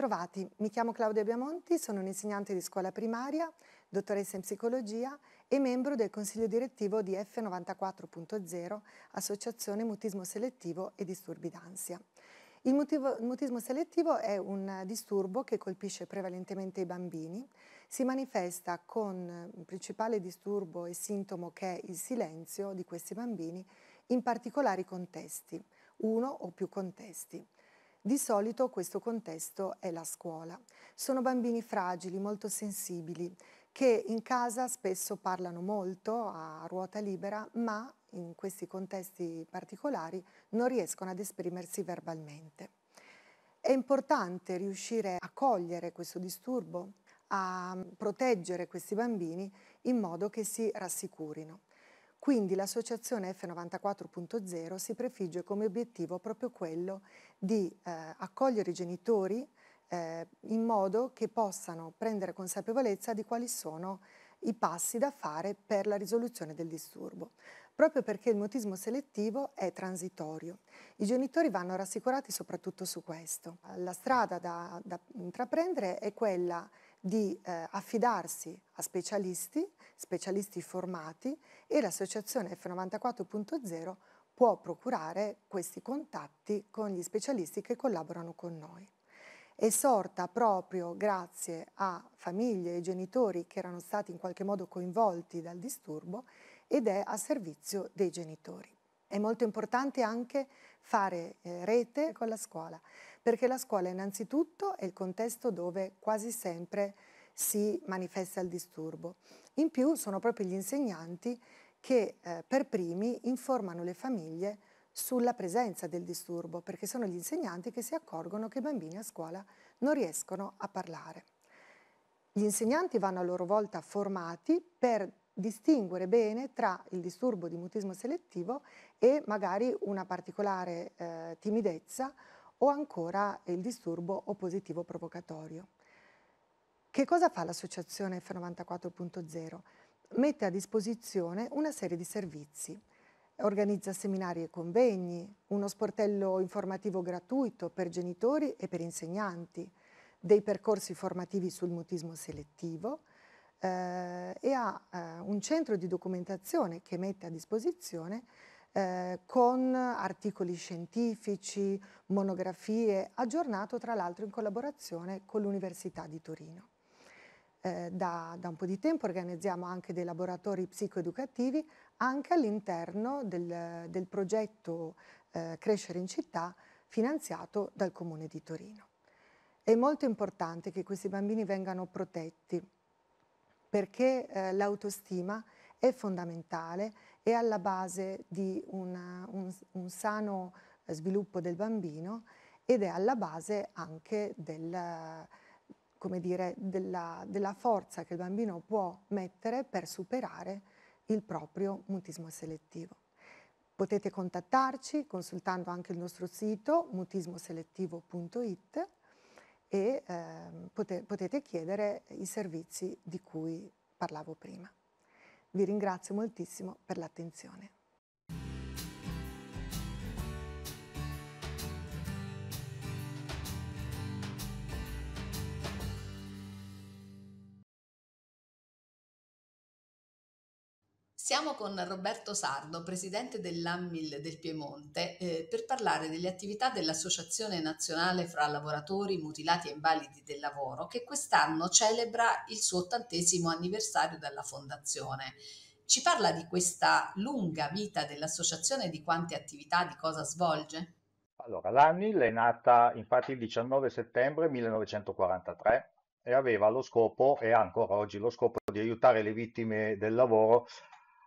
Bentrovati, mi chiamo Claudia Biamonti, sono un'insegnante di scuola primaria, dottoressa in psicologia e membro del consiglio direttivo di F94.0, Associazione Mutismo Selettivo e Disturbi d'Ansia. Il, il mutismo selettivo è un disturbo che colpisce prevalentemente i bambini, si manifesta con il principale disturbo e sintomo che è il silenzio di questi bambini in particolari contesti, uno o più contesti. Di solito questo contesto è la scuola. Sono bambini fragili, molto sensibili, che in casa spesso parlano molto a ruota libera, ma in questi contesti particolari non riescono ad esprimersi verbalmente. È importante riuscire a cogliere questo disturbo, a proteggere questi bambini in modo che si rassicurino. Quindi l'associazione F94.0 si prefigge come obiettivo proprio quello di eh, accogliere i genitori eh, in modo che possano prendere consapevolezza di quali sono i passi da fare per la risoluzione del disturbo, proprio perché il mutismo selettivo è transitorio. I genitori vanno rassicurati soprattutto su questo. La strada da, da intraprendere è quella di eh, affidarsi a specialisti, specialisti formati e l'associazione F94.0 può procurare questi contatti con gli specialisti che collaborano con noi. È sorta proprio grazie a famiglie e genitori che erano stati in qualche modo coinvolti dal disturbo ed è a servizio dei genitori. È molto importante anche fare eh, rete con la scuola perché la scuola innanzitutto è il contesto dove quasi sempre si manifesta il disturbo. In più sono proprio gli insegnanti che eh, per primi informano le famiglie sulla presenza del disturbo, perché sono gli insegnanti che si accorgono che i bambini a scuola non riescono a parlare. Gli insegnanti vanno a loro volta formati per distinguere bene tra il disturbo di mutismo selettivo e magari una particolare eh, timidezza o ancora il disturbo oppositivo provocatorio. Che cosa fa l'associazione F94.0? Mette a disposizione una serie di servizi. Organizza seminari e convegni, uno sportello informativo gratuito per genitori e per insegnanti, dei percorsi formativi sul mutismo selettivo eh, e ha eh, un centro di documentazione che mette a disposizione eh, con articoli scientifici, monografie, aggiornato tra l'altro in collaborazione con l'Università di Torino. Eh, da, da, un po' di tempo organizziamo anche dei laboratori psicoeducativi anche all'interno del, del, progetto eh, Crescere in città finanziato dal Comune di Torino. È molto importante che questi bambini vengano protetti perché eh, l'autostima è fondamentale, è alla base di una, un, un sano eh, sviluppo del bambino ed è alla base anche del, dire, della, della, forza che il bambino può mettere per superare il proprio mutismo selettivo. Potete contattarci consultando anche il nostro sito mutismoselettivo.it e eh, potete chiedere i servizi di cui parlavo prima. Vi ringrazio moltissimo per l'attenzione. Siamo con Roberto Sardo, presidente dell'AMMIL del Piemonte, eh, per parlare delle attività dell'Associazione Nazionale fra Lavoratori Mutilati e Invalidi del Lavoro, che quest'anno celebra il suo ottantesimo anniversario dalla fondazione. Ci parla di questa lunga vita dell'associazione, di quante attività, di cosa svolge? Allora, l'AMMIL è nata infatti il 19 settembre 1943 e aveva lo scopo, e ha ancora oggi lo scopo, di aiutare le vittime del lavoro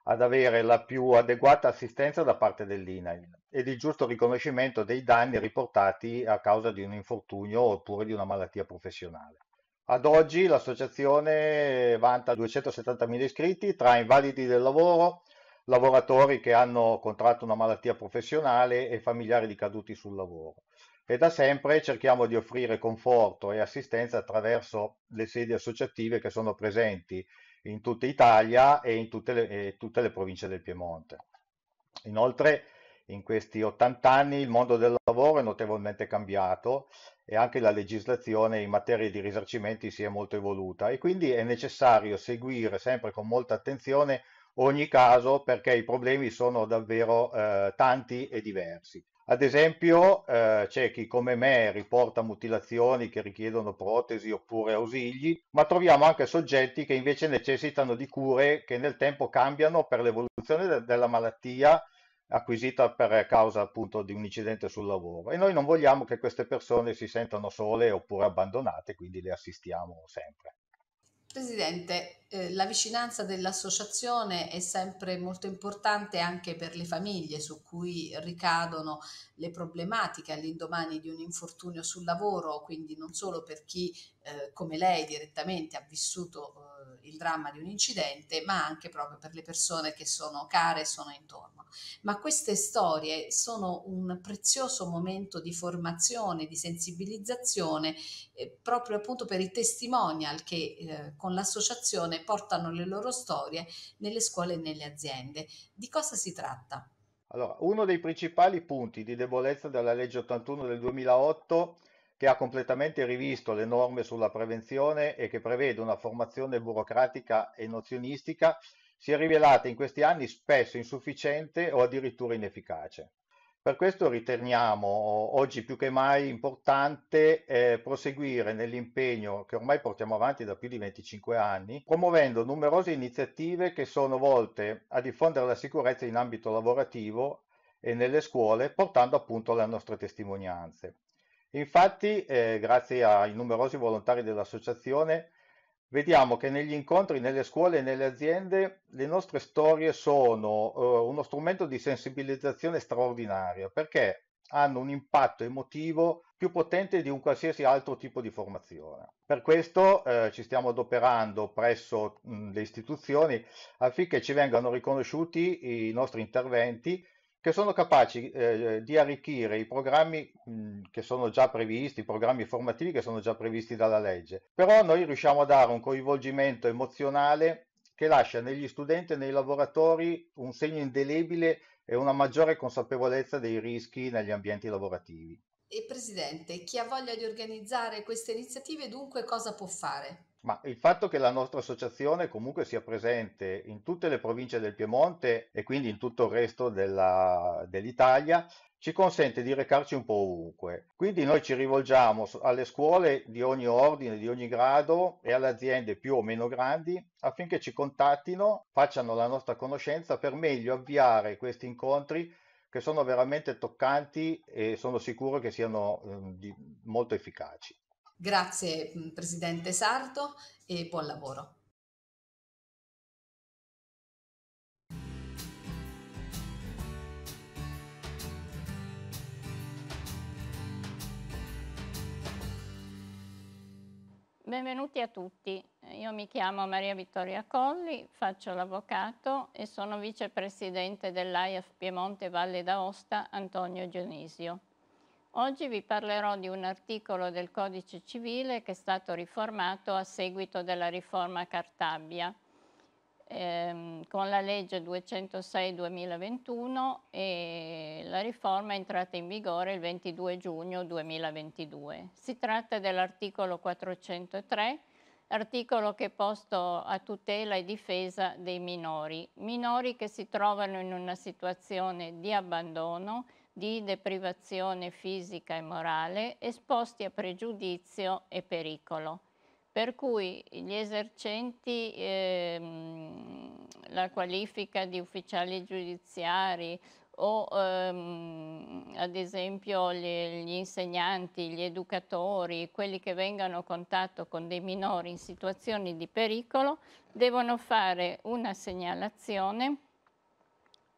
ad avere la più adeguata assistenza da parte dell'INAIL ed il giusto riconoscimento dei danni riportati a causa di un infortunio oppure di una malattia professionale. Ad oggi l'associazione vanta 270.000 iscritti tra invalidi del lavoro, lavoratori che hanno contratto una malattia professionale e familiari di caduti sul lavoro. E da sempre cerchiamo di offrire conforto e assistenza attraverso le sedi associative che sono presenti in tutta Italia e in tutte le, eh, tutte le province del Piemonte. Inoltre, in questi 80 anni il mondo del lavoro è notevolmente cambiato e anche la legislazione in materia di risarcimenti si è molto evoluta e quindi è necessario seguire sempre con molta attenzione ogni caso perché i problemi sono davvero eh, tanti e diversi. Ad esempio, eh, c'è chi come me riporta mutilazioni che richiedono protesi oppure ausili, ma troviamo anche soggetti che invece necessitano di cure che nel tempo cambiano per l'evoluzione de- della malattia acquisita per causa appunto di un incidente sul lavoro e noi non vogliamo che queste persone si sentano sole oppure abbandonate, quindi le assistiamo sempre. Presidente, eh, la vicinanza dell'associazione è sempre molto importante anche per le famiglie su cui ricadono le problematiche all'indomani di un infortunio sul lavoro, quindi non solo per chi eh, come lei direttamente ha vissuto eh, il dramma di un incidente, ma anche proprio per le persone che sono care e sono intorno. Ma queste storie sono un prezioso momento di formazione, di sensibilizzazione, eh, proprio appunto per i testimonial che eh, con l'associazione portano le loro storie nelle scuole e nelle aziende. Di cosa si tratta? Allora, uno dei principali punti di debolezza della legge 81 del 2008 che ha completamente rivisto le norme sulla prevenzione e che prevede una formazione burocratica e nozionistica, si è rivelata in questi anni spesso insufficiente o addirittura inefficace. Per questo riteniamo oggi più che mai importante eh, proseguire nell'impegno che ormai portiamo avanti da più di 25 anni, promuovendo numerose iniziative che sono volte a diffondere la sicurezza in ambito lavorativo e nelle scuole, portando appunto le nostre testimonianze. Infatti, eh, grazie ai numerosi volontari dell'associazione, vediamo che negli incontri, nelle scuole e nelle aziende le nostre storie sono eh, uno strumento di sensibilizzazione straordinaria perché hanno un impatto emotivo più potente di un qualsiasi altro tipo di formazione. Per questo eh, ci stiamo adoperando presso mh, le istituzioni affinché ci vengano riconosciuti i nostri interventi che sono capaci eh, eh, di arricchire i programmi mh, mm, che sono già previsti, i programmi formativi che sono già previsti dalla legge. Però noi riusciamo a dare un coinvolgimento emozionale che lascia negli studenti e nei lavoratori un segno indelebile e una maggiore consapevolezza dei rischi negli ambienti lavorativi. E Presidente, chi ha voglia di organizzare queste iniziative dunque cosa può fare? Ma il fatto che la nostra associazione comunque sia presente in tutte le province del Piemonte e quindi in tutto il resto della, dell'Italia ci consente di recarci un po' ovunque. Quindi noi ci rivolgiamo alle scuole di ogni ordine, di ogni grado e alle aziende più o meno grandi affinché ci contattino, facciano la nostra conoscenza per meglio avviare questi incontri che sono veramente toccanti e sono sicuro che siano eh, di, molto efficaci. Grazie mm, Presidente Sarto e buon lavoro. Benvenuti a tutti, io mi chiamo Maria Vittoria Colli, faccio l'avvocato e sono vicepresidente dell'AIAF Piemonte Valle d'Aosta Antonio Dionisio. Oggi vi parlerò di un articolo del Codice Civile che è stato riformato a seguito della riforma Cartabia ehm, con la legge 206-2021 e la riforma è entrata in vigore il 22 giugno 2022. Si tratta dell'articolo 403, articolo che è posto a tutela e difesa dei minori, minori che si trovano in una situazione di abbandono di deprivazione fisica e morale esposti a pregiudizio e pericolo. Per cui gli esercenti ehm, la qualifica di ufficiali giudiziari o ehm, ad esempio gli, gli, insegnanti, gli educatori, quelli che vengano a contatto con dei minori in situazioni di pericolo, devono fare una segnalazione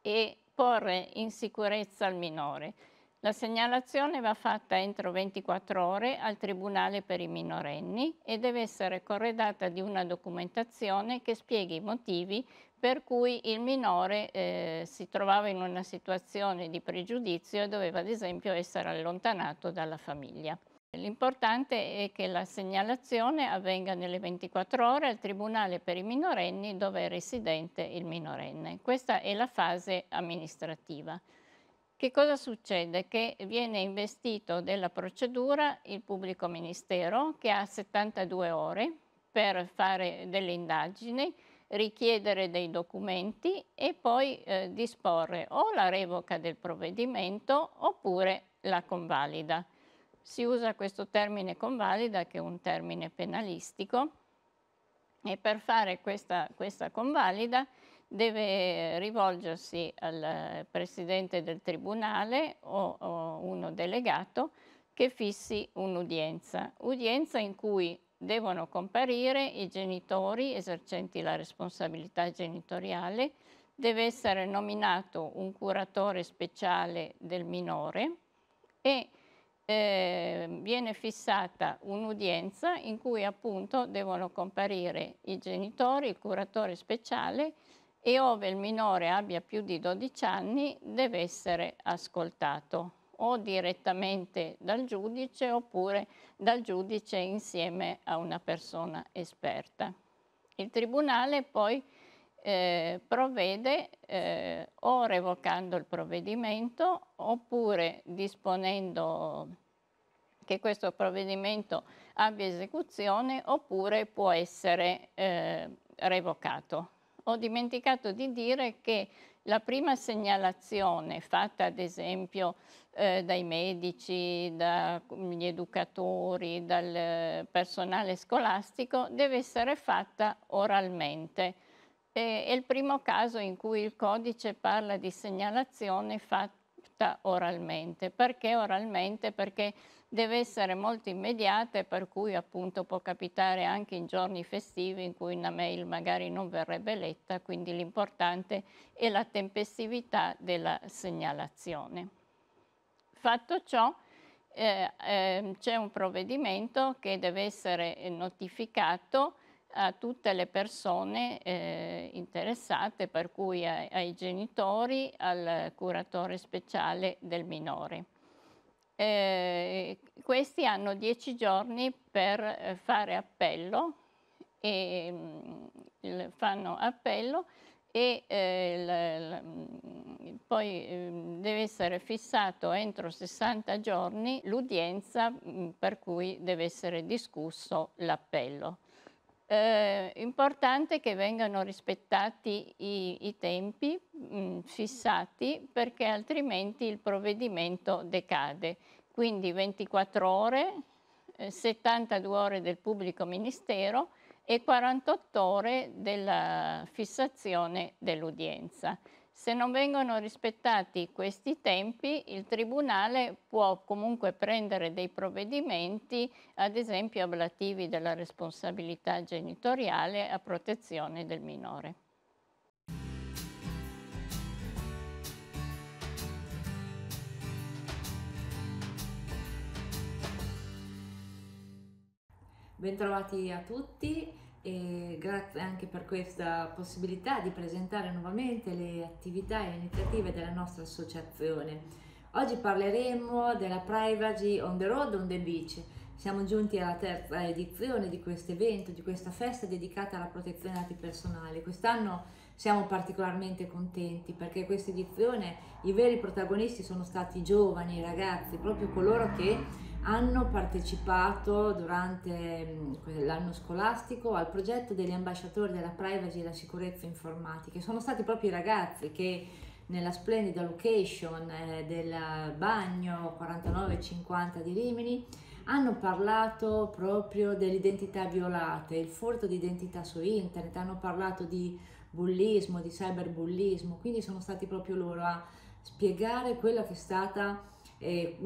e porre in sicurezza il minore. La segnalazione va fatta entro 24 ore al Tribunale per i minorenni e deve essere corredata di una documentazione che spieghi i motivi per cui il minore eh, si trovava in una situazione di pregiudizio e doveva ad esempio essere allontanato dalla famiglia. L'importante è che la segnalazione avvenga nelle 24 ore al Tribunale per i minorenni dove è residente il minorenne. Questa è la fase amministrativa. Che cosa succede? Che viene investito della procedura il pubblico ministero che ha 72 ore per fare delle indagini, richiedere dei documenti e poi eh, disporre o la revoca del provvedimento oppure la convalida si usa questo termine convalida che è un termine penalistico e per fare questa, questa convalida deve rivolgersi al eh, presidente del tribunale o, o uno delegato che fissi un'udienza, udienza in cui devono comparire i genitori esercenti la responsabilità genitoriale, deve essere nominato un curatore speciale del minore e eh, viene fissata un'udienza in cui appunto devono comparire i genitori, il curatore speciale e ove il minore abbia più di 12 anni deve essere ascoltato o direttamente dal giudice oppure dal giudice insieme a una persona esperta. Il Tribunale poi eh, provvede eh, o revocando il provvedimento oppure disponendo che questo provvedimento abbia esecuzione oppure può essere eh, revocato. Ho dimenticato di dire che la prima segnalazione fatta ad esempio eh, dai medici, dagli educatori, dal personale scolastico deve essere fatta oralmente eh, è il primo caso in cui il codice parla di segnalazione fatta oralmente. Perché oralmente? Perché deve essere molto immediata e per cui appunto può capitare anche in giorni festivi in cui una mail magari non verrebbe letta, quindi l'importante è la tempestività della segnalazione. Fatto ciò, eh, eh, c'è un provvedimento che deve essere eh, notificato a tutte le persone eh, interessate, per cui ai, ai, genitori, al curatore speciale del minore. Eh, questi hanno dieci giorni per eh, fare appello e mh, mm, fanno appello e eh, l, l, mm, poi mh, mm, deve essere fissato entro 60 giorni l'udienza per cui deve essere discusso l'appello eh, importante che vengano rispettati i, i tempi mh, mm, fissati perché altrimenti il provvedimento decade. Quindi 24 ore, eh, 72 ore del pubblico ministero e 48 ore della fissazione dell'udienza. Se non vengono rispettati questi tempi, il Tribunale può comunque prendere dei provvedimenti, ad esempio ablativi della responsabilità genitoriale a protezione del minore. Bentrovati a tutti, e grazie anche per questa possibilità di presentare nuovamente le attività e le iniziative della nostra associazione. Oggi parleremo della Privacy on the Road on the Beach. Siamo giunti alla terza edizione di questo evento, di questa festa dedicata alla protezione dati personali. Quest'anno siamo particolarmente contenti perché questa edizione i veri protagonisti sono stati i giovani, i ragazzi, proprio coloro che hanno partecipato durante mm, l'anno scolastico al progetto degli ambasciatori della privacy e della sicurezza informatica. Sono stati proprio i ragazzi che nella splendida location eh, del bagno 49-50 di Rimini hanno parlato proprio dell'identità violata, violate, il furto di identità su internet, hanno parlato di bullismo, di cyberbullismo, quindi sono stati proprio loro a spiegare quella che è stata e,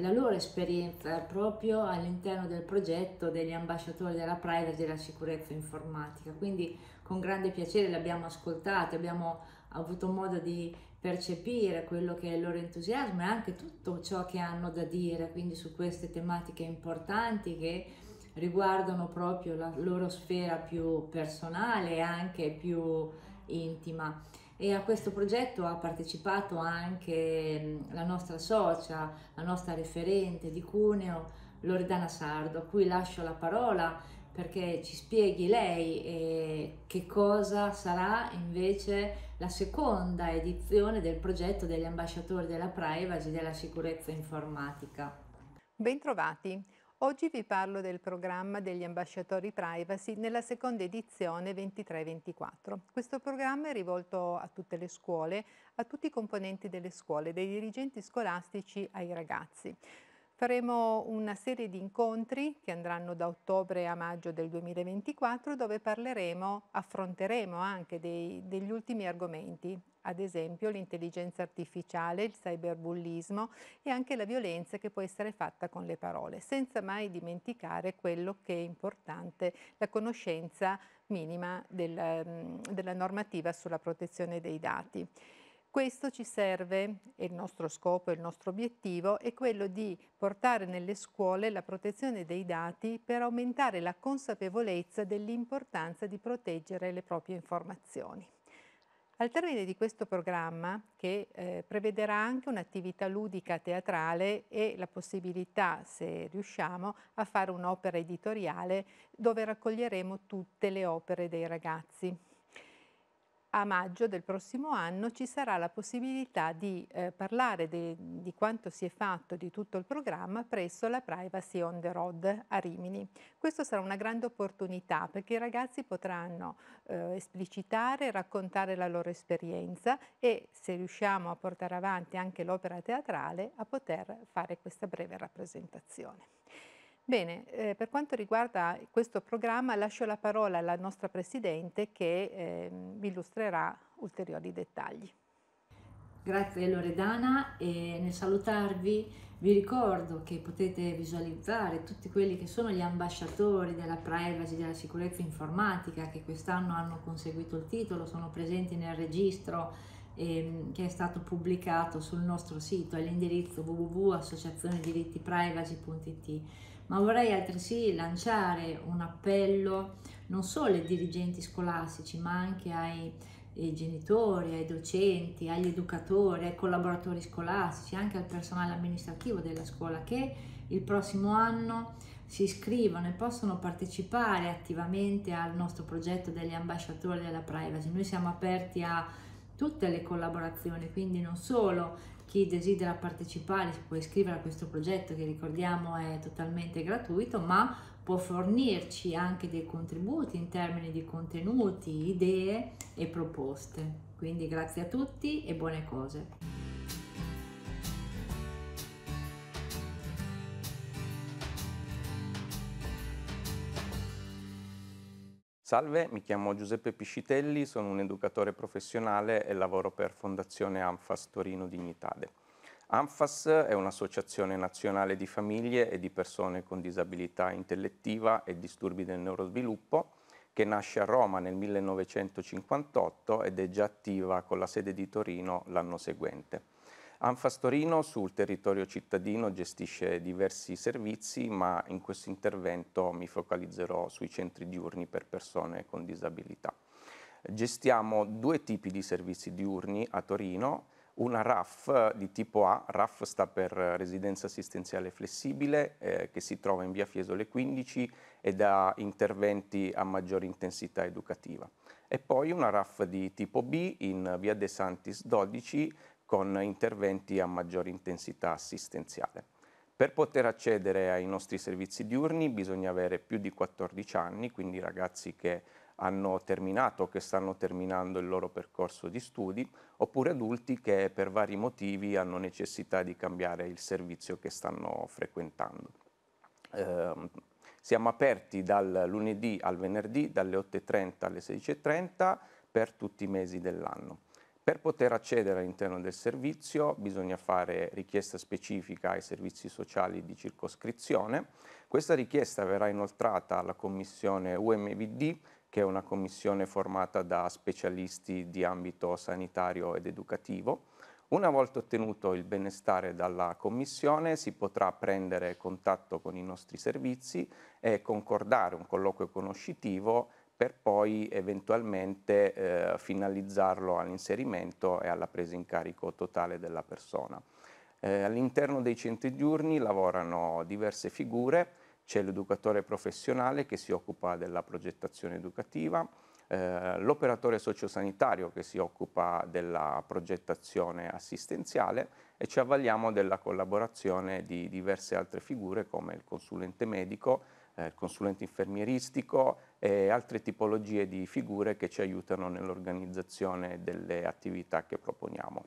la loro esperienza proprio all'interno del progetto degli ambasciatori della privacy e della sicurezza informatica. Quindi con grande piacere l'abbiamo ascoltata, abbiamo avuto modo di percepire quello che è il loro entusiasmo e anche tutto ciò che hanno da dire, quindi su queste tematiche importanti che riguardano proprio la loro sfera più personale e anche più intima e a questo progetto ha partecipato anche la nostra socia, la nostra referente di Cuneo, Loredana Sardo, a cui lascio la parola perché ci spieghi lei eh, che cosa sarà invece la seconda edizione del progetto degli ambasciatori della privacy e della sicurezza informatica. Bentrovati. Oggi vi parlo del programma degli ambasciatori privacy nella seconda edizione 23-24. Questo programma è rivolto a tutte le scuole, a tutti i componenti delle scuole, dai dirigenti scolastici ai ragazzi. Faremo una serie di incontri che andranno da ottobre a maggio del 2024 dove parleremo, affronteremo anche dei, degli ultimi argomenti ad esempio l'intelligenza artificiale, il cyberbullismo e anche la violenza che può essere fatta con le parole, senza mai dimenticare quello che è importante, la conoscenza minima del, mm, della normativa sulla protezione dei dati. Questo ci serve, e il nostro scopo, il nostro obiettivo è quello di portare nelle scuole la protezione dei dati per aumentare la consapevolezza dell'importanza di proteggere le proprie informazioni. Al termine di questo programma, che eh, prevederà anche un'attività ludica teatrale e la possibilità, se riusciamo, a fare un'opera editoriale dove raccoglieremo tutte le opere dei ragazzi a maggio del prossimo anno ci sarà la possibilità di eh, parlare de, di quanto si è fatto di tutto il programma presso la Privacy on the Road a Rimini. Questo sarà una grande opportunità perché i ragazzi potranno eh, esplicitare, raccontare la loro esperienza e se riusciamo a portare avanti anche l'opera teatrale a poter fare questa breve rappresentazione. Bene, eh, per quanto riguarda questo programma lascio la parola alla nostra Presidente che vi ehm, eh, illustrerà ulteriori dettagli. Grazie Loredana e nel salutarvi vi ricordo che potete visualizzare tutti quelli che sono gli ambasciatori della privacy, della sicurezza informatica che quest'anno hanno conseguito il titolo, sono presenti nel registro ehm, che è stato pubblicato sul nostro sito all'indirizzo www.associazionediritti.privacy.it ma vorrei altresì lanciare un appello non solo ai dirigenti scolastici, ma anche ai, ai genitori, ai docenti, agli educatori, ai collaboratori scolastici, anche al personale amministrativo della scuola che il prossimo anno si iscrivono e possono partecipare attivamente al nostro progetto degli ambasciatori della privacy. Noi siamo aperti a tutte le collaborazioni, quindi non solo chi desidera partecipare si può iscrivere a questo progetto che ricordiamo è totalmente gratuito, ma può fornirci anche dei contributi in termini di contenuti, idee e proposte. Quindi grazie a tutti e buone cose. Salve, mi chiamo Giuseppe Piscitelli, sono un educatore professionale e lavoro per Fondazione ANFAS Torino Dignitade. ANFAS è un'associazione nazionale di famiglie e di persone con disabilità intellettiva e disturbi del neurosviluppo che nasce a Roma nel 1958 ed è già attiva con la sede di Torino l'anno seguente. Anfas Torino sul territorio cittadino gestisce diversi servizi, ma in questo intervento mi focalizzerò sui centri diurni per persone con disabilità. Gestiamo due tipi di servizi diurni a Torino, una RAF di tipo A, RAF sta per Residenza Assistenziale Flessibile, eh, che si trova in via Fiesole 15 ed ha interventi a maggior intensità educativa. E poi una RAF di tipo B in via De Santis 12, con interventi a maggior intensità assistenziale. Per poter accedere ai nostri servizi diurni bisogna avere più di 14 anni, quindi ragazzi che hanno terminato o che stanno terminando il loro percorso di studi, oppure adulti che per vari motivi hanno necessità di cambiare il servizio che stanno frequentando. Eh, siamo aperti dal lunedì al venerdì, dalle 8.30 alle 16.30 per tutti i mesi dell'anno. Per poter accedere all'interno del servizio bisogna fare richiesta specifica ai servizi sociali di circoscrizione. Questa richiesta verrà inoltrata alla commissione UMVD, che è una commissione formata da specialisti di ambito sanitario ed educativo. Una volta ottenuto il benestare dalla Commissione si potrà prendere contatto con i nostri servizi e concordare un colloquio conoscitivo per poi eventualmente eh, finalizzarlo all'inserimento e alla presa in carico totale della persona. Eh, all'interno dei centri diurni lavorano diverse figure, c'è l'educatore professionale che si occupa della progettazione educativa, eh, l'operatore sociosanitario che si occupa della progettazione assistenziale e ci avvaliamo della collaborazione di diverse altre figure come il consulente medico, il eh, consulente infermieristico e altre tipologie di figure che ci aiutano nell'organizzazione delle attività che proponiamo.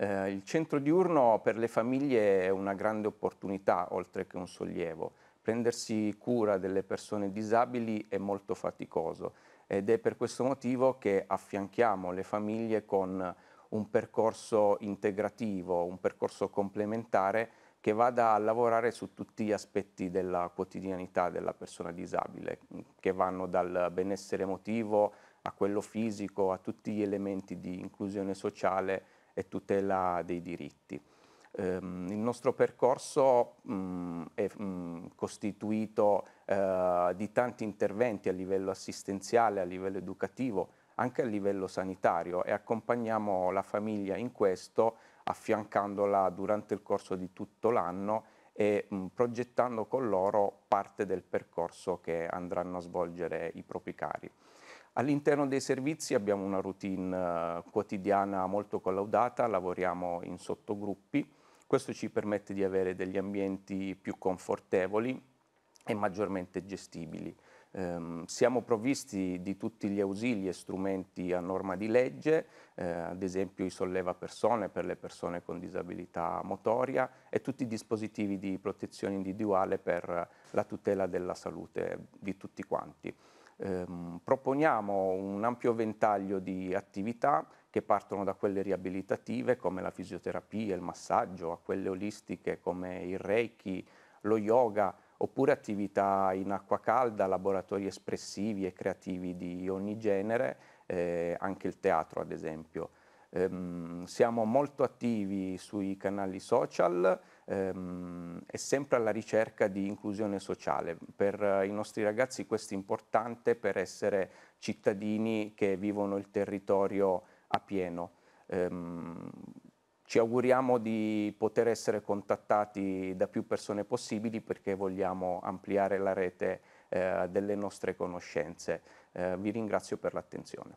Eh, il centro diurno per le famiglie è una grande opportunità, oltre che un sollievo. Prendersi cura delle persone disabili è molto faticoso ed è per questo motivo che affianchiamo le famiglie con un percorso integrativo, un percorso complementare che vada a lavorare su tutti gli aspetti della quotidianità della persona disabile, mm, che vanno dal benessere emotivo a quello fisico, a tutti gli elementi di inclusione sociale e tutela dei diritti. Um, il nostro percorso um, è um, costituito uh, di tanti interventi a livello assistenziale, a livello educativo, anche a livello sanitario e accompagniamo la famiglia in questo affiancandola durante il corso di tutto l'anno e mh, mm, progettando con loro parte del percorso che andranno a svolgere i propri cari. All'interno dei servizi abbiamo una routine eh, quotidiana molto collaudata, lavoriamo in sottogruppi, questo ci permette di avere degli ambienti più confortevoli e maggiormente gestibili. Eh, siamo provvisti di tutti gli ausili e strumenti a norma di legge, eh, ad esempio i solleva persone per le persone con disabilità motoria e tutti i dispositivi di protezione individuale per la tutela della salute di tutti quanti. Eh, proponiamo un ampio ventaglio di attività che partono da quelle riabilitative come la fisioterapia, il massaggio, a quelle olistiche come il reiki, lo yoga, oppure attività in acqua calda, laboratori espressivi e creativi di ogni genere, eh, anche il teatro ad esempio. Ehm, siamo molto attivi sui canali social ehm, e sempre alla ricerca di inclusione sociale. Per i nostri ragazzi questo è importante per essere cittadini che vivono il territorio a pieno. Ehm, ci auguriamo di poter essere contattati da più persone possibili perché vogliamo ampliare la rete eh, delle nostre conoscenze. Eh, vi ringrazio per l'attenzione.